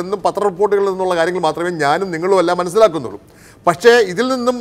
നിന്നും പത്ര റിപ്പോർട്ടുകളിൽ നിന്നുള്ള കാര്യങ്ങൾ മാത്രമേ ഞാനും നിങ്ങളും എല്ലാം മനസ്സിലാക്കുന്നുള്ളൂ പക്ഷേ ഇതിൽ നിന്നും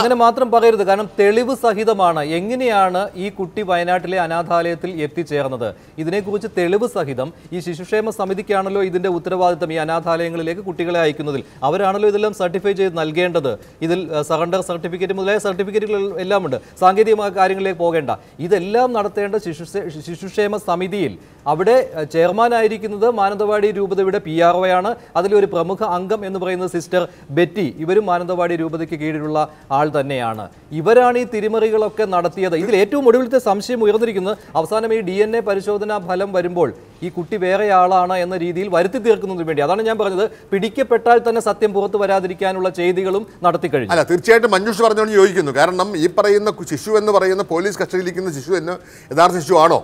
അങ്ങനെ മാത്രം പറയരുത് കാരണം തെളിവ് സഹിതമാണ് എങ്ങനെയാണ് ഈ കുട്ടി വയനാട്ടിലെ അനാഥാലയത്തിൽ എത്തിച്ചേർന്നത് ഇതിനെക്കുറിച്ച് തെളിവ് സഹിതം ഈ ശിശുക്ഷേമ സമിതിക്കാണല്ലോ ഇതിന്റെ ഉത്തരവാദിത്തം ഈ അനാഥാലയങ്ങളിലേക്ക് കുട്ടികളെ അയക്കുന്നതിൽ അവരാണല്ലോ ഇതെല്ലാം സർട്ടിഫൈ ചെയ്ത് നൽകേണ്ടത് ഇതിൽ സറണ്ടർ സർട്ടിഫിക്കറ്റ് മുതലായ സർട്ടിഫിക്കറ്റുകൾ എല്ലാം ഉണ്ട് സാങ്കേതികമായ കാര്യങ്ങളിലേക്ക് പോകേണ്ട ഇതെല്ലാം നടത്തേണ്ട ശിശു ശിശുക്ഷേമ സമിതിയിൽ അവിടെ ചെയർമാനായിരിക്കുന്നത് മാനന്തവാടി രൂപതയുടെ പി ആർ ആണ് അതിലൊരു പ്രമുഖ അംഗം എന്ന് പറയുന്നത് സിസ്റ്റർ ബെറ്റി ഇവരും മാനന്തവാടി രൂപതയ്ക്ക് കീഴിലുള്ള ആൾ തന്നെയാണ് ഇവരാണ് ഈ തിരിമറികളൊക്കെ നടത്തിയത് ഇതിൽ ഏറ്റവും ഒടുവിലത്തെ സംശയം ഉയർന്നിരിക്കുന്നത് അവസാനം ഈ ഡി എൻ എ പരിശോധനാ ഫലം വരുമ്പോൾ ഈ കുട്ടി വേറെയാളാണ് എന്ന രീതിയിൽ വരുത്തി തീർക്കുന്നതിന് വേണ്ടി അതാണ് ഞാൻ പറഞ്ഞത് പിടിക്കപ്പെട്ടാൽ തന്നെ സത്യം പുറത്തു വരാതിരിക്കാനുള്ള ചെയ്തികളും നടത്തി കഴിഞ്ഞു അല്ല തീർച്ചയായിട്ടും മഞ്ജുഷ് പറഞ്ഞോണ്ട് ചോദിക്കുന്നു കാരണം ഈ പറയുന്ന ശിശു എന്ന് പറയുന്ന പോലീസ് കസ്റ്റഡിയിലിരിക്കുന്ന ശിശു എന്ന് യഥാർത്ഥ ശിശു ആണോ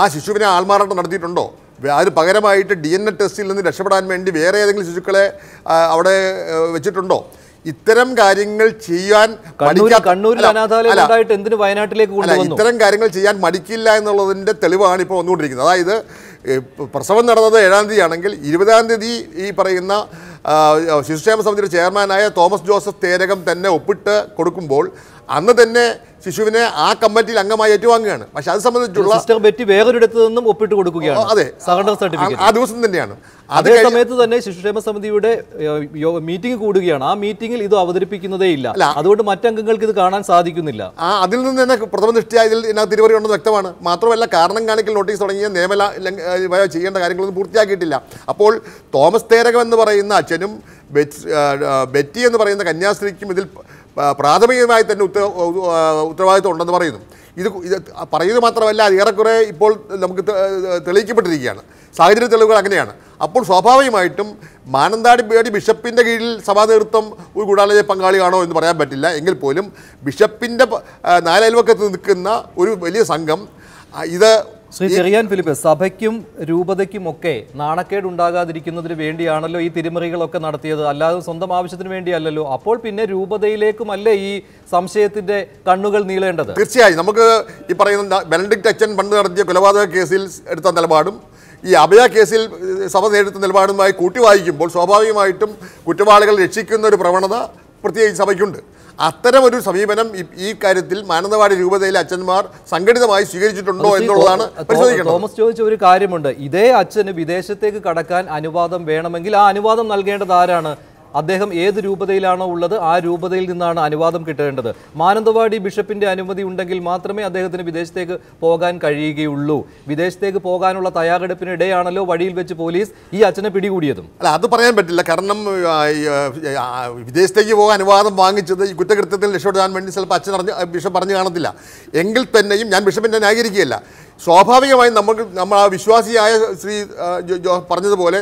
ആ ശിശുവിനെ ആൾമാറാട്ടം നടത്തിയിട്ടുണ്ടോ അതിന് പകരമായിട്ട് ഡി എൻ എ ടെസ്റ്റിൽ നിന്ന് രക്ഷപ്പെടാൻ വേണ്ടി വേറെ ഏതെങ്കിലും ശിശുക്കളെ അവിടെ വെച്ചിട്ടുണ്ടോ ഇത്തരം കാര്യങ്ങൾ ചെയ്യാൻ ഇത്തരം കാര്യങ്ങൾ ചെയ്യാൻ മടിക്കില്ല എന്നുള്ളതിൻ്റെ തെളിവാണ് ഇപ്പോൾ വന്നുകൊണ്ടിരിക്കുന്നത് അതായത് പ്രസവം നടന്നത് ഏഴാം തീയതി ആണെങ്കിൽ ഇരുപതാം തീയതി ഈ പറയുന്ന ശിശുക്ഷേമ സമിതിയുടെ ചെയർമാനായ തോമസ് ജോസഫ് തേരകം തന്നെ ഒപ്പിട്ട് കൊടുക്കുമ്പോൾ അന്ന് തന്നെ ശിശുവിനെ ആ കമ്മിറ്റിയിൽ അംഗമായി ഏറ്റുവാങ്ങുകയാണ് പക്ഷെ അത് സംബന്ധിച്ചുള്ള സിസ്റ്റർ ബെറ്റി വേറൊരിടത്ത് നിന്നും ഒപ്പിട്ട് കൊടുക്കുകയാണ് അതെ സർട്ടിഫിക്കറ്റ് ആ ദിവസം തന്നെയാണ് അതേ സമയത്ത് തന്നെ ശിശുക്ഷേമ സമിതിയുടെ മീറ്റിംഗ് കൂടുകയാണ് ആ മീറ്റിംഗിൽ ഇത് അവതരിപ്പിക്കുന്നതേ ഇല്ല അതുകൊണ്ട് മറ്റംഗങ്ങൾക്ക് ഇത് കാണാൻ സാധിക്കുന്നില്ല ആ അതിൽ നിന്ന് തന്നെ പ്രഥമ ദൃഷ്ടിയായ ഇതിൽ ഇതിനകത്ത് തിരുവറി ഉണ്ടെന്ന് വ്യക്തമാണ് മാത്രമല്ല കാരണം കാണിക്കൽ നോട്ടീസ് തുടങ്ങിയ നിയമല ചെയ്യേണ്ട കാര്യങ്ങളൊന്നും പൂർത്തിയാക്കിയിട്ടില്ല അപ്പോൾ തോമസ് തേരകം എന്ന് പറയുന്ന അച്ഛനും ബെറ്റി എന്ന് പറയുന്ന കന്യാസ്ത്രീക്കും ഇതിൽ പ്രാഥമികമായി തന്നെ ഉത്തര ഉത്തരവാദിത്വം ഉണ്ടെന്ന് പറയുന്നു ഇത് ഇത് പറയുന്നത് മാത്രമല്ല അത് ഏറെക്കുറെ ഇപ്പോൾ നമുക്ക് തെളിയിക്കപ്പെട്ടിരിക്കുകയാണ് സാഹചര്യ തെളിവുകൾ അങ്ങനെയാണ് അപ്പോൾ സ്വാഭാവികമായിട്ടും മാനന്താടി പേടി ബിഷപ്പിൻ്റെ കീഴിൽ സഭാ നേതൃത്വം ഒരു ഗൂഢാലോചന പങ്കാളിയാണോ എന്ന് പറയാൻ പറ്റില്ല എങ്കിൽ പോലും ബിഷപ്പിൻ്റെ നാലയൽവക്കത്ത് നിൽക്കുന്ന ഒരു വലിയ സംഘം ഇത് ശ്രീ ചെറിയാൻ ഫിലിപ്പ് സഭയ്ക്കും രൂപതയ്ക്കും ഒക്കെ നാണക്കേട് ഉണ്ടാകാതിരിക്കുന്നതിന് വേണ്ടിയാണല്ലോ ഈ തിരിമറികളൊക്കെ നടത്തിയത് അല്ലാതെ സ്വന്തം ആവശ്യത്തിന് വേണ്ടിയല്ലല്ലോ അപ്പോൾ പിന്നെ രൂപതയിലേക്കുമല്ലേ ഈ സംശയത്തിന്റെ കണ്ണുകൾ നീളേണ്ടത് തീർച്ചയായും നമുക്ക് ഈ പറയുന്ന ബെനഡിക്ട് അച്ഛൻ പണ്ട് നടത്തിയ കൊലപാതക കേസിൽ എടുത്ത നിലപാടും ഈ അഭയ കേസിൽ സഭ നേരിട്ട നിലപാടുമായി കൂട്ടി വായിക്കുമ്പോൾ സ്വാഭാവികമായിട്ടും കുറ്റവാളികൾ രക്ഷിക്കുന്ന ഒരു പ്രവണത പ്രത്യേകിച്ച് സഭയ്ക്കുണ്ട് അത്തരമൊരു സമീപനം ഈ കാര്യത്തിൽ മാനന്തവാടി രൂപതയിലെ അച്ഛന്മാർ സംഘടിതമായി സ്വീകരിച്ചിട്ടുണ്ടോ എന്നുള്ളതാണ് തോമസ് ചോദിച്ച ഒരു കാര്യമുണ്ട് ഇതേ അച്ഛന് വിദേശത്തേക്ക് കടക്കാൻ അനുവാദം വേണമെങ്കിൽ ആ അനുവാദം നൽകേണ്ടത് ആരാണ് അദ്ദേഹം ഏത് രൂപതയിലാണോ ഉള്ളത് ആ രൂപതയിൽ നിന്നാണ് അനുവാദം കിട്ടേണ്ടത് മാനന്തവാടി ബിഷപ്പിന്റെ അനുമതി ഉണ്ടെങ്കിൽ മാത്രമേ അദ്ദേഹത്തിന് വിദേശത്തേക്ക് പോകാൻ കഴിയുകയുള്ളൂ വിദേശത്തേക്ക് പോകാനുള്ള തയ്യാറെടുപ്പിനിടെയാണല്ലോ വഴിയിൽ വെച്ച് പോലീസ് ഈ അച്ഛനെ പിടികൂടിയതും അല്ല അത് പറയാൻ പറ്റില്ല കാരണം വിദേശത്തേക്ക് പോകാൻ അനുവാദം വാങ്ങിച്ചത് ഈ കുറ്റകൃത്യത്തിൽ രക്ഷപ്പെടാൻ വേണ്ടി ചിലപ്പോൾ അച്ഛൻ പറഞ്ഞു ബിഷപ്പ് പറഞ്ഞു കാണത്തില്ല എങ്കിൽ തന്നെയും ഞാൻ ബിഷപ്പിന്റെ ന്യായീകരിക്കുകയല്ല സ്വാഭാവികമായി നമുക്ക് നമ്മൾ ആ വിശ്വാസിയായ ശ്രീ പറഞ്ഞതുപോലെ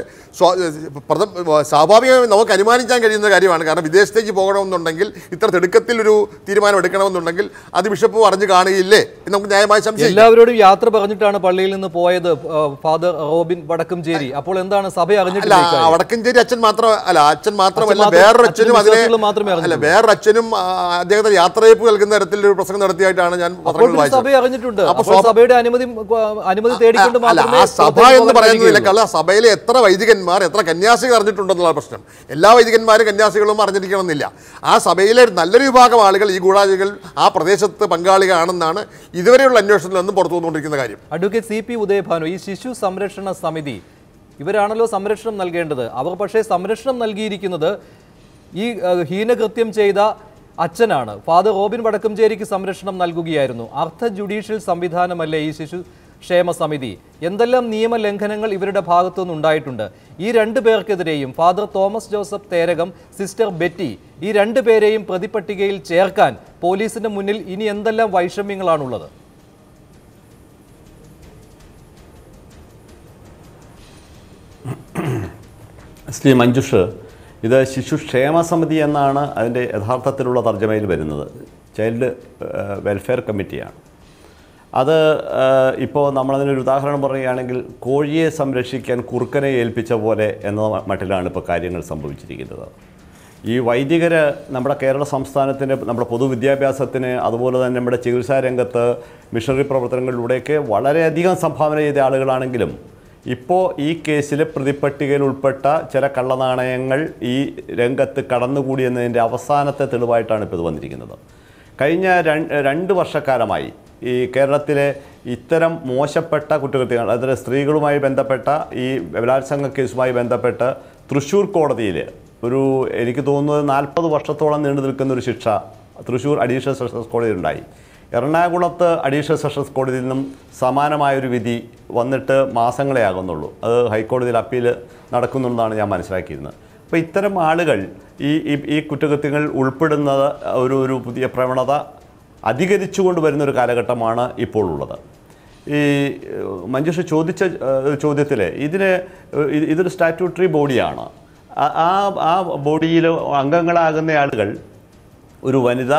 സ്വാഭാവികമായി നമുക്ക് അനുമാനിക്കാൻ കഴിയുന്ന കാര്യമാണ് കാരണം വിദേശത്തേക്ക് പോകണമെന്നുണ്ടെങ്കിൽ ഇത്ര തിടുക്കത്തിൽ ഒരു തീരുമാനം എടുക്കണമെന്നുണ്ടെങ്കിൽ അത് ബിഷപ്പ് പറഞ്ഞു കാണുകയില്ലേ എന്ന് നമുക്ക് ന്യായമായ സംശയം എല്ലാവരോടും യാത്ര പറഞ്ഞിട്ടാണ് പള്ളിയിൽ നിന്ന് പോയത് ഫാദർ റോബിൻ വടക്കംചേരി അപ്പോൾ എന്താണ് സഭ അറിഞ്ഞിട്ടില്ല വടക്കംചേരി അച്ഛൻ മാത്രം അല്ല അച്ഛൻ മാത്രമല്ല വേറൊരു അച്ഛനും അതിനെ അല്ല വേറൊരു അച്ഛനും അദ്ദേഹത്തെ യാത്രയപ്പ് നൽകുന്ന തരത്തിൽ ഒരു പ്രസംഗം നടത്തിയായിട്ടാണ് ഞാൻ സഭ അറിഞ്ഞിട്ടുണ്ട് അപ്പോൾ സഭയുടെ അനുമതി അനുമതി അനുമതി തേടിക്കൊണ്ട് മാത്രമേ ആ സഭ എന്ന് പറയുന്നതിനേക്കാൾ ആ സഭയിലെ എത്ര വൈദികന്മാർ എത്ര കന്യാസികൾ അറിഞ്ഞിട്ടുണ്ടെന്നുള്ള പ്രശ്നം എല്ലാ വൈദികന്മാരും കന്യാസികളും അറിഞ്ഞിരിക്കണമെന്നില്ല ആ സഭയിലെ നല്ലൊരു വിഭാഗം ആളുകൾ ഈ ഗൂഢാചികൾ ആ പ്രദേശത്ത് പങ്കാളികളാണെന്നാണ് ഇതുവരെയുള്ള അന്വേഷണത്തിൽ നിന്നും പുറത്തു വന്നുകൊണ്ടിരിക്കുന്ന കാര്യം അഡ്വക്കേറ്റ് സി പി ഉദയഭാനു ഈ ശിശു സംരക്ഷണ സമിതി ഇവരാണല്ലോ സംരക്ഷണം നൽകേണ്ടത് അവർ പക്ഷേ സംരക്ഷണം നൽകിയിരിക്കുന്നത് ഈ ഹീനകൃത്യം ചെയ്ത അച്ഛനാണ് ഫാദർ റോബിൻ വടക്കംചേരിക്ക് സംരക്ഷണം നൽകുകയായിരുന്നു അർദ്ധ ജുഡീഷ്യൽ സംവിധാനമല്ലേ ഈ ശിശു ക്ഷേമ സമിതി എന്തെല്ലാം നിയമലംഘനങ്ങൾ ഇവരുടെ ഭാഗത്തുനിന്ന് ഉണ്ടായിട്ടുണ്ട് ഈ രണ്ടു പേർക്കെതിരെയും ഫാദർ തോമസ് ജോസഫ് തേരകം സിസ്റ്റർ ബെറ്റി ഈ രണ്ടു പേരെയും പ്രതിപട്ടികയിൽ ചേർക്കാൻ പോലീസിന് മുന്നിൽ ഇനി എന്തെല്ലാം വൈഷമ്യങ്ങളാണുള്ളത് ശ്രീ മഞ്ജുഷ് ഇത് ശിശുക്ഷേമ സമിതി എന്നാണ് അതിൻ്റെ യഥാർത്ഥത്തിലുള്ള തർജ്ജമയിൽ വരുന്നത് ചൈൽഡ് വെൽഫെയർ കമ്മിറ്റിയാണ് അത് ഇപ്പോൾ നമ്മളതിനൊരു ഉദാഹരണം പറയുകയാണെങ്കിൽ കോഴിയെ സംരക്ഷിക്കാൻ കുറുക്കനെ ഏൽപ്പിച്ച പോലെ എന്ന മട്ടിലാണ് ഇപ്പോൾ കാര്യങ്ങൾ സംഭവിച്ചിരിക്കുന്നത് ഈ വൈദികർ നമ്മുടെ കേരള സംസ്ഥാനത്തിന് നമ്മുടെ പൊതുവിദ്യാഭ്യാസത്തിന് അതുപോലെ തന്നെ നമ്മുടെ ചികിത്സാരംഗത്ത് മിഷണറി പ്രവർത്തനങ്ങളിലൂടെയൊക്കെ വളരെയധികം സംഭാവന ചെയ്ത ആളുകളാണെങ്കിലും ഇപ്പോൾ ഈ കേസിൽ പ്രതിപ്പട്ടികയിൽ ഉൾപ്പെട്ട ചില കള്ളനാണയങ്ങൾ ഈ രംഗത്ത് കടന്നുകൂടിയെന്നതിൻ്റെ അവസാനത്തെ തെളിവായിട്ടാണ് ഇപ്പോൾ ഇത് വന്നിരിക്കുന്നത് കഴിഞ്ഞ രണ്ട് വർഷക്കാലമായി ഈ കേരളത്തിലെ ഇത്തരം മോശപ്പെട്ട കുറ്റകൃത്യങ്ങൾ അതായത് സ്ത്രീകളുമായി ബന്ധപ്പെട്ട ഈ ബലാത്സംഗ കേസുമായി ബന്ധപ്പെട്ട് തൃശ്ശൂർ കോടതിയിൽ ഒരു എനിക്ക് തോന്നുന്നത് നാൽപ്പത് വർഷത്തോളം നീണ്ടു നിൽക്കുന്ന ഒരു ശിക്ഷ തൃശ്ശൂർ അഡീഷണൽ സെഷൻസ് കോടതിയിൽ ഉണ്ടായി എറണാകുളത്ത് അഡീഷണൽ സെഷൻസ് കോടതിയിൽ നിന്നും സമാനമായൊരു വിധി വന്നിട്ട് മാസങ്ങളെ ആകുന്നുള്ളൂ അത് ഹൈക്കോടതിയിൽ അപ്പീൽ നടക്കുന്നുണ്ടെന്നാണ് ഞാൻ മനസ്സിലാക്കിയിരുന്നത് അപ്പോൾ ഇത്തരം ആളുകൾ ഈ ഈ കുറ്റകൃത്യങ്ങൾ ഉൾപ്പെടുന്നത് ഒരു ഒരു പുതിയ പ്രവണത അധികരിച്ചുകൊണ്ട് ഒരു കാലഘട്ടമാണ് ഇപ്പോൾ ഉള്ളത് ഈ മഞ്ജുഷ് ചോദിച്ച ചോദ്യത്തിൽ ഇതിന് ഇതൊരു സ്റ്റാറ്റ്യൂട്ടറി ബോഡിയാണ് ആ ആ ബോഡിയിൽ അംഗങ്ങളാകുന്ന ആളുകൾ ഒരു വനിത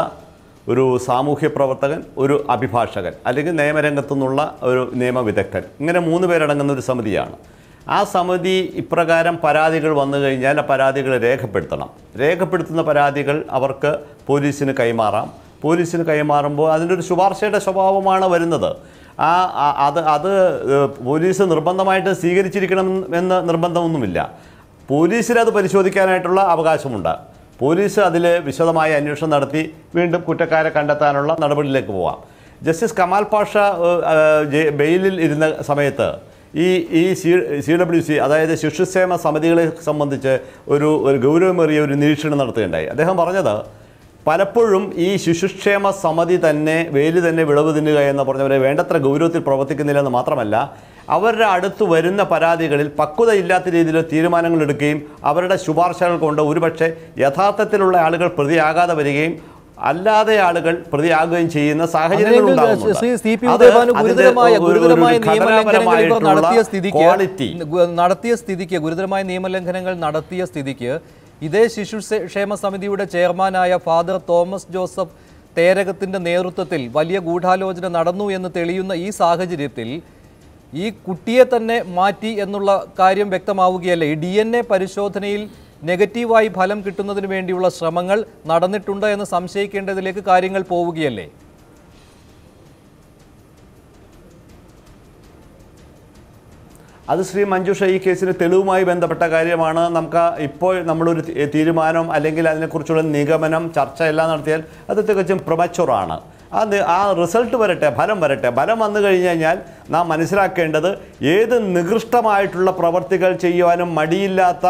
ഒരു സാമൂഹ്യ പ്രവർത്തകൻ ഒരു അഭിഭാഷകൻ അല്ലെങ്കിൽ നിയമരംഗത്തു നിന്നുള്ള ഒരു നിയമവിദഗ്ധൻ ഇങ്ങനെ മൂന്ന് പേരടങ്ങുന്ന ഒരു സമിതിയാണ് ആ സമിതി ഇപ്രകാരം പരാതികൾ വന്നു കഴിഞ്ഞാൽ ആ പരാതികൾ രേഖപ്പെടുത്തണം രേഖപ്പെടുത്തുന്ന പരാതികൾ അവർക്ക് പോലീസിന് കൈമാറാം പോലീസിന് കൈമാറുമ്പോൾ അതിൻ്റെ ഒരു ശുപാർശയുടെ സ്വഭാവമാണ് വരുന്നത് ആ അത് അത് പോലീസ് നിർബന്ധമായിട്ട് സ്വീകരിച്ചിരിക്കണം എന്ന് നിർബന്ധമൊന്നുമില്ല പോലീസിനത് അത് പരിശോധിക്കാനായിട്ടുള്ള അവകാശമുണ്ട് പോലീസ് അതിൽ വിശദമായ അന്വേഷണം നടത്തി വീണ്ടും കുറ്റക്കാരെ കണ്ടെത്താനുള്ള നടപടിയിലേക്ക് പോവാം ജസ്റ്റിസ് കമാൽ പാഷ ബെയിലിൽ ഇരുന്ന സമയത്ത് ഈ ഈ സി സി ഡബ്ല്യു സി അതായത് ശിശുക്ഷേമ സമിതികളെ സംബന്ധിച്ച് ഒരു ഒരു ഗൗരവമേറിയ ഒരു നിരീക്ഷണം നടത്തുകയുണ്ടായി അദ്ദേഹം പറഞ്ഞത് പലപ്പോഴും ഈ ശിശുക്ഷേമ സമിതി തന്നെ വേലി തന്നെ വിളവ് തിന്നുക എന്ന് പറഞ്ഞവരെ വേണ്ടത്ര ഗൗരവത്തിൽ പ്രവർത്തിക്കുന്നില്ലെന്ന് മാത്രമല്ല അവരുടെ അടുത്ത് വരുന്ന പരാതികളിൽ ഇല്ലാത്ത രീതിയിൽ തീരുമാനങ്ങൾ എടുക്കുകയും അവരുടെ ശുപാർശകൾ കൊണ്ട് ഒരുപക്ഷെ യഥാർത്ഥത്തിലുള്ള ആളുകൾ പ്രതിയാകാതെ വരികയും അല്ലാതെ ആളുകൾ പ്രതിയാകുകയും ചെയ്യുന്ന സാഹചര്യങ്ങളുണ്ടാകും സ്ഥിതിക്ക് നടത്തിയ സ്ഥിതിക്ക് ഗുരുതരമായ നിയമലംഘനങ്ങൾ നടത്തിയ സ്ഥിതിക്ക് ഇതേ ക്ഷേമ സമിതിയുടെ ചെയർമാനായ ഫാദർ തോമസ് ജോസഫ് തേരകത്തിൻ്റെ നേതൃത്വത്തിൽ വലിയ ഗൂഢാലോചന നടന്നു എന്ന് തെളിയുന്ന ഈ സാഹചര്യത്തിൽ ഈ കുട്ടിയെ തന്നെ മാറ്റി എന്നുള്ള കാര്യം വ്യക്തമാവുകയല്ല ഈ ഡി എൻ എ പരിശോധനയിൽ നെഗറ്റീവായി ഫലം കിട്ടുന്നതിന് വേണ്ടിയുള്ള ശ്രമങ്ങൾ നടന്നിട്ടുണ്ട് എന്ന് സംശയിക്കേണ്ടതിലേക്ക് കാര്യങ്ങൾ പോവുകയല്ലേ അത് ശ്രീ മഞ്ജുഷ ഈ കേസിന് തെളിവുമായി ബന്ധപ്പെട്ട കാര്യമാണ് നമുക്ക് ഇപ്പോൾ നമ്മളൊരു തീരുമാനം അല്ലെങ്കിൽ അതിനെക്കുറിച്ചുള്ള നിഗമനം എല്ലാം നടത്തിയാൽ അത് തികച്ചും പ്രമച്ചുറാണ് ആ ആ റിസൾട്ട് വരട്ടെ ഫലം വരട്ടെ ഫലം വന്നു കഴിഞ്ഞ് കഴിഞ്ഞാൽ നാം മനസ്സിലാക്കേണ്ടത് ഏത് നികൃഷ്ടമായിട്ടുള്ള പ്രവർത്തികൾ ചെയ്യുവാനും മടിയില്ലാത്ത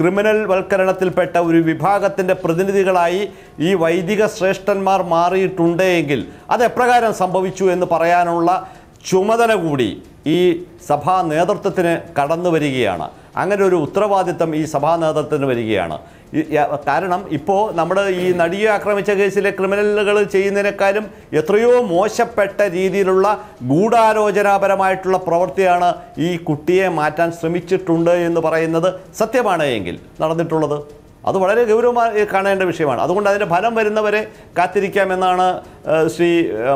ക്രിമിനൽ വൽക്കരണത്തിൽപ്പെട്ട ഒരു വിഭാഗത്തിൻ്റെ പ്രതിനിധികളായി ഈ വൈദിക ശ്രേഷ്ഠന്മാർ മാറിയിട്ടുണ്ടെങ്കിൽ അത് സംഭവിച്ചു എന്ന് പറയാനുള്ള ചുമതല കൂടി ഈ സഭാ നേതൃത്വത്തിന് കടന്നു വരികയാണ് അങ്ങനെ ഒരു ഉത്തരവാദിത്തം ഈ സഭാ നേതൃത്വത്തിന് വരികയാണ് കാരണം ഇപ്പോൾ നമ്മുടെ ഈ നടിയെ ആക്രമിച്ച കേസിലെ ക്രിമിനലുകൾ ചെയ്യുന്നതിനേക്കാളും എത്രയോ മോശപ്പെട്ട രീതിയിലുള്ള ഗൂഢാലോചനാപരമായിട്ടുള്ള പ്രവൃത്തിയാണ് ഈ കുട്ടിയെ മാറ്റാൻ ശ്രമിച്ചിട്ടുണ്ട് എന്ന് പറയുന്നത് സത്യമാണ് എങ്കിൽ നടന്നിട്ടുള്ളത് അത് വളരെ ഗൗരവമായി കാണേണ്ട വിഷയമാണ് അതുകൊണ്ട് അതിൻ്റെ ഫലം വരുന്നവരെ കാത്തിരിക്കാമെന്നാണ് ശ്രീ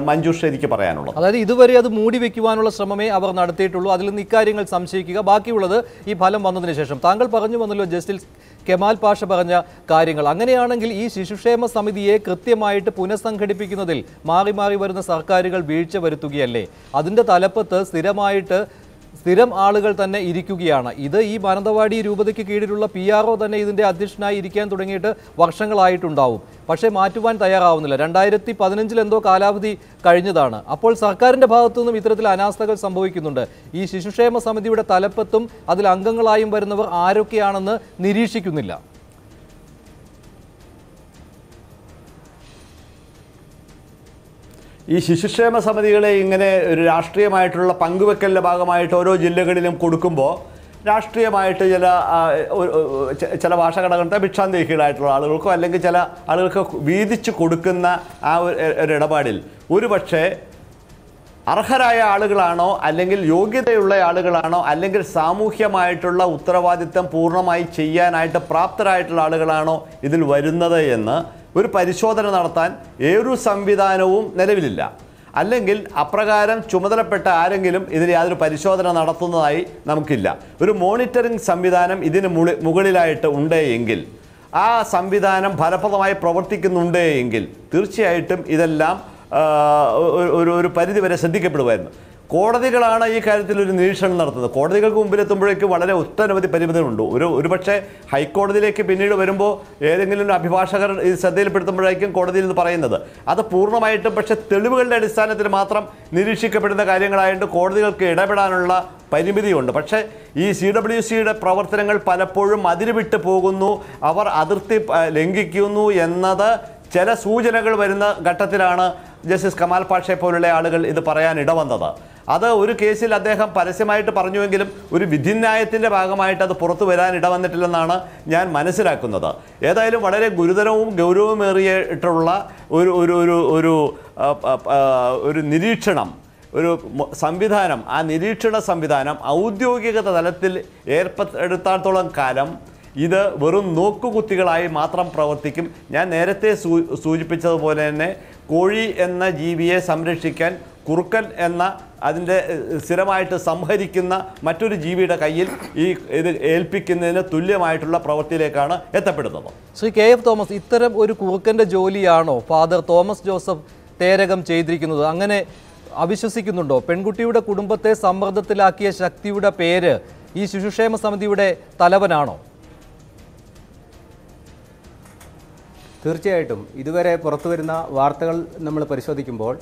മഞ്ജു എനിക്ക് പറയാനുള്ളത് അതായത് ഇതുവരെ അത് മൂടി വെക്കുവാനുള്ള ശ്രമമേ അവർ നടത്തിയിട്ടുള്ളൂ അതിൽ നിന്ന് ഇക്കാര്യങ്ങൾ സംശയിക്കുക ബാക്കിയുള്ളത് ഈ ഫലം വന്നതിന് ശേഷം താങ്കൾ പറഞ്ഞു വന്നല്ലോ ജസ്റ്റിസ് കെമാൽ പാഷ പറഞ്ഞ കാര്യങ്ങൾ അങ്ങനെയാണെങ്കിൽ ഈ ശിശുക്ഷേമ സമിതിയെ കൃത്യമായിട്ട് പുനഃസംഘടിപ്പിക്കുന്നതിൽ മാറി മാറി വരുന്ന സർക്കാരുകൾ വീഴ്ച വരുത്തുകയല്ലേ അതിൻ്റെ തലപ്പത്ത് സ്ഥിരമായിട്ട് സ്ഥിരം ആളുകൾ തന്നെ ഇരിക്കുകയാണ് ഇത് ഈ മാനന്തവാടി രൂപതയ്ക്ക് കീഴിലുള്ള പി ആർ തന്നെ ഇതിൻ്റെ അധ്യക്ഷനായി ഇരിക്കാൻ തുടങ്ങിയിട്ട് വർഷങ്ങളായിട്ടുണ്ടാവും പക്ഷേ മാറ്റുവാൻ തയ്യാറാവുന്നില്ല രണ്ടായിരത്തി പതിനഞ്ചിൽ എന്തോ കാലാവധി കഴിഞ്ഞതാണ് അപ്പോൾ സർക്കാരിൻ്റെ ഭാഗത്തു നിന്നും ഇത്തരത്തിൽ അനാസ്ഥകൾ സംഭവിക്കുന്നുണ്ട് ഈ ശിശുക്ഷേമ സമിതിയുടെ തലപ്പത്തും അതിൽ അംഗങ്ങളായും വരുന്നവർ ആരൊക്കെയാണെന്ന് നിരീക്ഷിക്കുന്നില്ല ഈ ശിശുക്ഷേമ സമിതികളെ ഇങ്ങനെ ഒരു രാഷ്ട്രീയമായിട്ടുള്ള പങ്കുവെക്കലിൻ്റെ ഭാഗമായിട്ട് ഓരോ ജില്ലകളിലും കൊടുക്കുമ്പോൾ രാഷ്ട്രീയമായിട്ട് ചില ചില ഭാഷഘടകത്തെ ഭിക്ഷാന്തേഹികളായിട്ടുള്ള ആളുകൾക്കോ അല്ലെങ്കിൽ ചില ആളുകൾക്ക് വീതിച്ചു കൊടുക്കുന്ന ആ ഒരു ഇടപാടിൽ ഒരു പക്ഷേ അർഹരായ ആളുകളാണോ അല്ലെങ്കിൽ യോഗ്യതയുള്ള ആളുകളാണോ അല്ലെങ്കിൽ സാമൂഹ്യമായിട്ടുള്ള ഉത്തരവാദിത്തം പൂർണ്ണമായി ചെയ്യാനായിട്ട് പ്രാപ്തരായിട്ടുള്ള ആളുകളാണോ ഇതിൽ വരുന്നത് എന്ന് ഒരു പരിശോധന നടത്താൻ ഏതൊരു സംവിധാനവും നിലവിലില്ല അല്ലെങ്കിൽ അപ്രകാരം ചുമതലപ്പെട്ട ആരെങ്കിലും ഇതിൽ യാതൊരു പരിശോധന നടത്തുന്നതായി നമുക്കില്ല ഒരു മോണിറ്ററിംഗ് സംവിധാനം ഇതിന് മുകളിലായിട്ട് ഉണ്ട് ആ സംവിധാനം ഫലപ്രദമായി പ്രവർത്തിക്കുന്നുണ്ട് തീർച്ചയായിട്ടും ഇതെല്ലാം ഒരു ഒരു പരിധിവരെ ശ്രദ്ധിക്കപ്പെടുമായിരുന്നു കോടതികളാണ് ഈ കാര്യത്തിൽ ഒരു നിരീക്ഷണം നടത്തുന്നത് കോടതികൾക്ക് മുമ്പിലെത്തുമ്പോഴേക്ക് വളരെ ഒട്ടനവധി പരിമിതികളുണ്ട് ഒരു ഒരുപക്ഷെ ഹൈക്കോടതിയിലേക്ക് പിന്നീട് വരുമ്പോൾ ഏതെങ്കിലും അഭിഭാഷകർ ഈ ശ്രദ്ധയിൽപ്പെടുത്തുമ്പോഴായിരിക്കും കോടതിയിൽ നിന്ന് പറയുന്നത് അത് പൂർണ്ണമായിട്ടും പക്ഷെ തെളിവുകളുടെ അടിസ്ഥാനത്തിൽ മാത്രം നിരീക്ഷിക്കപ്പെടുന്ന കാര്യങ്ങളായതുകൊണ്ട് കോടതികൾക്ക് ഇടപെടാനുള്ള പരിമിതിയുണ്ട് പക്ഷേ ഈ സി ഡബ്ല്യു സിയുടെ പ്രവർത്തനങ്ങൾ പലപ്പോഴും അതിരുവിട്ട് പോകുന്നു അവർ അതിർത്തി ലംഘിക്കുന്നു എന്നത് ചില സൂചനകൾ വരുന്ന ഘട്ടത്തിലാണ് ജസ്റ്റിസ് കമാൽ പാഷയെ പോലുള്ള ആളുകൾ ഇത് പറയാൻ ഇടവന്നത് അത് ഒരു കേസിൽ അദ്ദേഹം പരസ്യമായിട്ട് പറഞ്ഞുവെങ്കിലും ഒരു വിധിന്യായത്തിൻ്റെ ഭാഗമായിട്ട് അത് പുറത്തു വരാൻ ഇടവന്നിട്ടില്ലെന്നാണ് ഞാൻ മനസ്സിലാക്കുന്നത് ഏതായാലും വളരെ ഗുരുതരവും ഗൗരവമേറിയിട്ടുള്ള ഒരു ഒരു ഒരു ഒരു ഒരു നിരീക്ഷണം ഒരു സംവിധാനം ആ നിരീക്ഷണ സംവിധാനം ഔദ്യോഗിക തലത്തിൽ ഏർപ്പെടുത്താത്തോളം കാലം ഇത് വെറും നോക്കുകുത്തികളായി മാത്രം പ്രവർത്തിക്കും ഞാൻ നേരത്തെ സൂചിപ്പിച്ചതുപോലെ തന്നെ കോഴി എന്ന ജീവിയെ സംരക്ഷിക്കാൻ കുറുക്കൻ എന്ന അതിൻ്റെ സ്ഥിരമായിട്ട് സംഹരിക്കുന്ന മറ്റൊരു ജീവിയുടെ കയ്യിൽ ഈ ഇത് ഏൽപ്പിക്കുന്നതിന് തുല്യമായിട്ടുള്ള പ്രവൃത്തിയിലേക്കാണ് എത്തപ്പെടുന്നത് ശ്രീ കെ എഫ് തോമസ് ഇത്തരം ഒരു കുറുക്കൻ്റെ ജോലിയാണോ ഫാദർ തോമസ് ജോസഫ് തേരകം ചെയ്തിരിക്കുന്നത് അങ്ങനെ അവിശ്വസിക്കുന്നുണ്ടോ പെൺകുട്ടിയുടെ കുടുംബത്തെ സമ്മർദ്ദത്തിലാക്കിയ ശക്തിയുടെ പേര് ഈ ശിശുക്ഷേമ സമിതിയുടെ തലവനാണോ തീർച്ചയായിട്ടും ഇതുവരെ പുറത്തു വരുന്ന വാർത്തകൾ നമ്മൾ പരിശോധിക്കുമ്പോൾ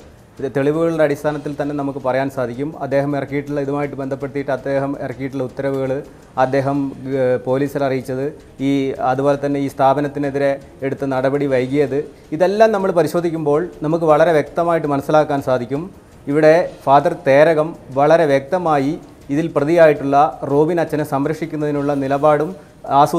തെളിവുകളുടെ അടിസ്ഥാനത്തിൽ തന്നെ നമുക്ക് പറയാൻ സാധിക്കും അദ്ദേഹം ഇറക്കിയിട്ടുള്ള ഇതുമായിട്ട് ബന്ധപ്പെടുത്തിയിട്ട് അദ്ദേഹം ഇറക്കിയിട്ടുള്ള ഉത്തരവുകൾ അദ്ദേഹം പോലീസിൽ അറിയിച്ചത് ഈ അതുപോലെ തന്നെ ഈ സ്ഥാപനത്തിനെതിരെ എടുത്ത നടപടി വൈകിയത് ഇതെല്ലാം നമ്മൾ പരിശോധിക്കുമ്പോൾ നമുക്ക് വളരെ വ്യക്തമായിട്ട് മനസ്സിലാക്കാൻ സാധിക്കും ഇവിടെ ഫാദർ തേരകം വളരെ വ്യക്തമായി ഇതിൽ പ്രതിയായിട്ടുള്ള റോബിൻ അച്ഛനെ സംരക്ഷിക്കുന്നതിനുള്ള നിലപാടും ആസൂത്രണം